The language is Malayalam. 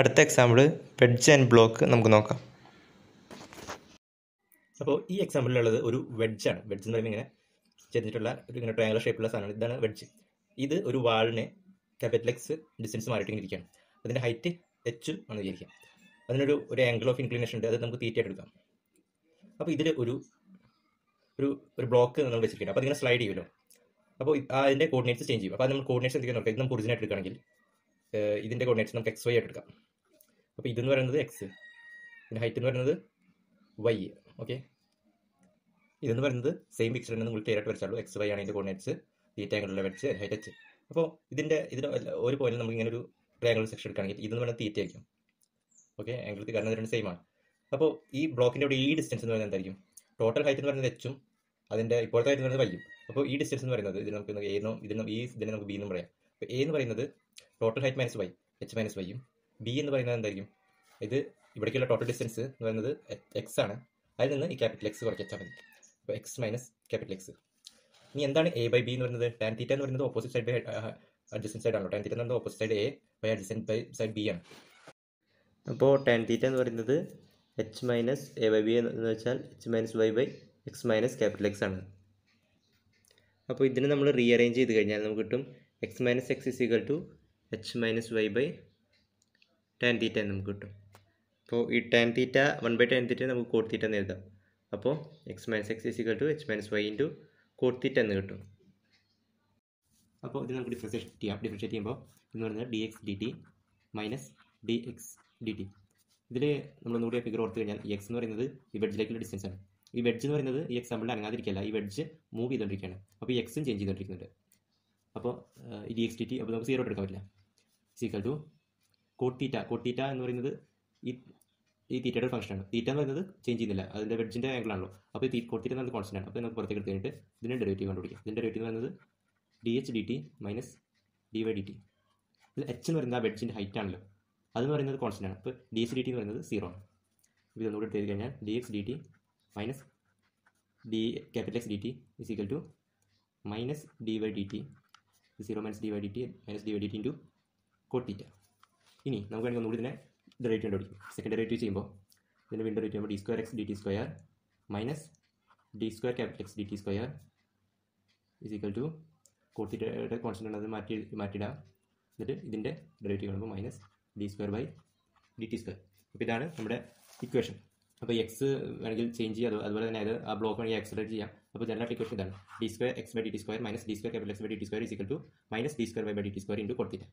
അടുത്ത എക്സാമ്പിൾ വെഡ്ജ് ആൻഡ് ബ്ലോക്ക് നമുക്ക് നോക്കാം അപ്പോൾ ഈ എക്സാമ്പിളിലുള്ളത് ഒരു വെഡ്ജ് ആണ് വെഡ്ജ് എന്ന് പറയുമ്പോൾ ഇങ്ങനെ ചെന്നിട്ടുള്ള ഒരു ഇങ്ങനെ ട്രയാംഗുലർ ഷേപ്പുള്ള സാധനമാണ് ഇതാണ് വെഡ്ജ് ഇത് ഒരു വാളിനെ ക്യാപിറ്റൽ എക്സ് ഡിസ്റ്റൻസ് മാറിയിട്ട് ഇരിക്കുകയാണ് അതിൻ്റെ ഹൈറ്റ് എച്ച് എന്ന് വിചാരിക്കുക അതിനൊരു ഒരു ആംഗിൾ ഓഫ് ഇൻക്ലിനേഷൻ ഉണ്ട് അത് നമുക്ക് തീറ്റയായിട്ട് എടുക്കാം അപ്പോൾ ഇതിൽ ഒരു ഒരു ഒരു ബ്ലോക്ക് നമ്മൾ വെച്ചിരിക്കണം അപ്പോൾ അതിങ്ങനെ സ്ലൈഡ് ചെയ്യുമല്ലോ അപ്പോൾ അതിൻ്റെ കോർഡിനേറ്റ്സ് ചേഞ്ച് ചെയ്യും അപ്പോൾ അത് നമ്മൾ കോർഡിനേറ്റ്സ് എന്തൊക്കെയാണ് നോക്കാം ഇത് നമുക്ക് ഒറിജിനായിട്ട് എടുക്കുകയാണെങ്കിൽ ഇതിന്റെ കോർഡിനേറ്റ്സ് നമുക്ക് എക്സ് വൈ ആയിട്ട് എടുക്കാം അപ്പോൾ ഇതെന്ന് പറയുന്നത് എക്സ് പിന്നെ ഹൈറ്റ് എന്ന് പറയുന്നത് വൈ ഓക്കെ ഇതെന്ന് പറയുന്നത് സെയിം പിക്ചർ തന്നെ നമ്മൾ ക്ലിയർ ആയിട്ട് എക്സ് വൈ ആണ് ഇതിന്റെ കോർഡിനേറ്റ്സ് ഈ ടാങ്കിളിലെ വരച്ച് ഹൈറ്റ് എച്ച് അപ്പോൾ ഇതിൻ്റെ ഇതിന് ഒരു പോയിന്റ് നമുക്ക് ഇങ്ങനെ ഒരു ട്രയാങ്കിൾ സെക്ഷൻ എടുക്കുകയാണെങ്കിൽ ഇതെന്ന് പറയുന്നത് തീറ്റ ആയിരിക്കും ഓക്കെ ആംഗിൾ കാരണം രണ്ട് സെയിം ആണ് അപ്പോൾ ഈ ബ്ലോക്കിൻ്റെ അവിടെ ഈ ഡിസ്റ്റൻസ് എന്ന് പറയുന്നത് എന്തായിരിക്കും ടോട്ടൽ ഹൈറ്റ് എന്ന് പറയുന്നത് എച്ചും അതിൻ്റെ ഇപ്പോഴത്തെ ഹൈറ്റ് എന്ന് പറയുന്നത് വൈയും അപ്പോൾ ഈ ഡിസ്റ്റൻസ് എന്ന് പറയുന്നത് ഇത് നമുക്ക് എന്നും ഇതിനും ഈ ഇതിനെ നമുക്ക് ബി എന്നും പറയാം അപ്പോൾ എ എന്ന് പറയുന്നത് total height minus Y H minus വൈയും ബി എന്ന് പറയുന്നത് എന്തായിരിക്കും ഇത് ഇവിടേക്കുള്ള ടോട്ടൽ ഡിസ്റ്റൻസ് എന്ന് പറയുന്നത് എക്സ് ആണ് അതിൽ നിന്ന് ഈ ക്യാപിറ്റൽ എക്സ് കുറച്ചാൽ മതി അപ്പോൾ എക്സ് മൈനസ് ക്യാപിറ്റൽ എക്സ് ഇനി എന്താണ് എ ബൈ ബി എന്ന് പറയുന്നത് ടാൻ തീറ്റ എന്ന് പറയുന്നത് opposite side by adjacent side ആണോ ടാൻ തീറ്റ എന്ന് പറയുന്നത് opposite side A by adjacent by side B ആണ് അപ്പോൾ ടാൻ തീറ്റ എന്ന് പറയുന്നത് H minus A by B എന്ന് വെച്ചാൽ H minus Y by X minus capital X ആണ് അപ്പോൾ ഇതിനെ നമ്മൾ റീ അറേഞ്ച് ചെയ്ത് കഴിഞ്ഞാൽ നമുക്ക് കിട്ടും X minus X is equal to H minus Y by tan theta എന്ന് നമുക്ക് കിട്ടും അപ്പോൾ ഈ tan theta one by tan theta നമുക്ക് കോട്ട് എന്ന് എഴുതാം അപ്പോൾ X minus X is equal to H minus Y into cot എന്ന് കിട്ടും അപ്പോൾ ഇത് നമുക്ക് ഡിഫറൻഷിയേറ്റ് ചെയ്യാം ഡിഫറൻഷിയേറ്റ് ചെയ്യുമ്പോൾ എന്ന് പറഞ്ഞാൽ D X D T minus D X D T ഇതിൽ നമ്മൾ നൂറിയ ഫിഗർ ഓർത്ത് കഴിഞ്ഞാൽ ഈ എക്സ് എന്ന് പറയുന്നത് ഈ വെഡ്ജിലേക്കുള്ള ഡിസ്റ്റൻസ് ആണ് ഈ വെഡ്ജ് എന്ന് പറയുന്നത് ഈ എക്സാമ്പിളിൽ അനങ്ങാതിരിക്കില്ല ഈ വെഡ്ജ് മൂവ് ചെയ്തുകൊണ്ടിരിക്കുകയാണ് അപ്പോൾ ഈ എക്സും ചേഞ്ച് ചെയ്തുകൊണ്ടിരിക്കുന്നുണ്ട് അപ്പോൾ ഈ ഡി എക്സ് ഡി ടി അപ്പോൾ നമുക്ക് സീറോ എടുക്കാൻ പറ്റില്ല സീക്വൽ ടു കോട്ടീറ്റ കോട്ടീറ്റ എന്ന് പറയുന്നത് ഈ ഈ തീറ്റയുടെ ഫംഗ്ഷനാണ് തീറ്റ എന്ന് പറയുന്നത് ചേഞ്ച് ചെയ്യുന്നില്ല അതിൻ്റെ വെഡ്ജിൻ്റെ ആംഗിളാണല്ലോ അപ്പോൾ ഈ കോട്ടീറ്റ എന്നത് കോൺസ്റ്റൻ്റ് ആണ് അപ്പോൾ നമുക്ക് പുറത്തേക്ക് എടുത്തിട്ട് കഴിഞ്ഞിട്ട് ഇതിൻ്റെ ഡെറിവേറ്റീവ് കണ്ടുപിടിക്കാം ഇതിൻ്റെ ഡെറിവേറ്റീവ് എന്ന് പറയുന്നത് D H D T minus D Y D T ഇതിൽ എച്ച് എന്ന് പറയുന്നത് ആ ബെഡ്ജിൻ്റെ ഹൈറ്റ് ആണല്ലോ അതെന്ന് പറയുന്നത് കോൺസ്റ്റൻ്റ് ആണ് അപ്പോൾ ഡി എച്ച് ഡി ടി എന്ന് പറയുന്നത് സീറോ ആണ് അപ്പോൾ ഇതൊന്നുകൂടി എടുത്ത് കഴിഞ്ഞാൽ D X D T minus D capital X D T is equal to minus D Y D T zero minus D Y D T minus D Y D T into cot theta ഇനി നമുക്ക് വേണമെങ്കിൽ ഒന്നുകൂടി ഇതിനെ ഡെറേറ്റ് കണ്ടുപിടിക്കും സെക്കൻഡ് ഡെറേറ്റീവ് ചെയ്യുമ്പോൾ ഇതിൻ്റെ വീണ്ടും ഡേറ്റ് ചെയ്യുമ്പോൾ D square X D T square minus D square capital X D T square is equal to കോട്ടിയുടെ കോൺസ്റ്റൻ്റ് അത് മാറ്റി മാറ്റിയിടാം എന്നിട്ട് ഇതിൻ്റെ ഡെറിവേറ്റീവ് കാണുമ്പോൾ minus D square by D T square അപ്പോൾ ഇതാണ് നമ്മുടെ ഇക്വേഷൻ അപ്പോൾ എക്സ് വേണമെങ്കിൽ ചേഞ്ച് ചെയ്യാം അതുപോലെ തന്നെ അത് ആ ബ്ലോക്ക് വേണമെങ്കിൽ എക്സലേറ്റ് ചെയ്യാം അപ്പോൾ ജനറൽ ഇക്വേഷൻ ഇതാണ് D square X by D T square minus D square capital X by D T square is equal to minus D square by by D T square into കൊടുത്തിട്ട്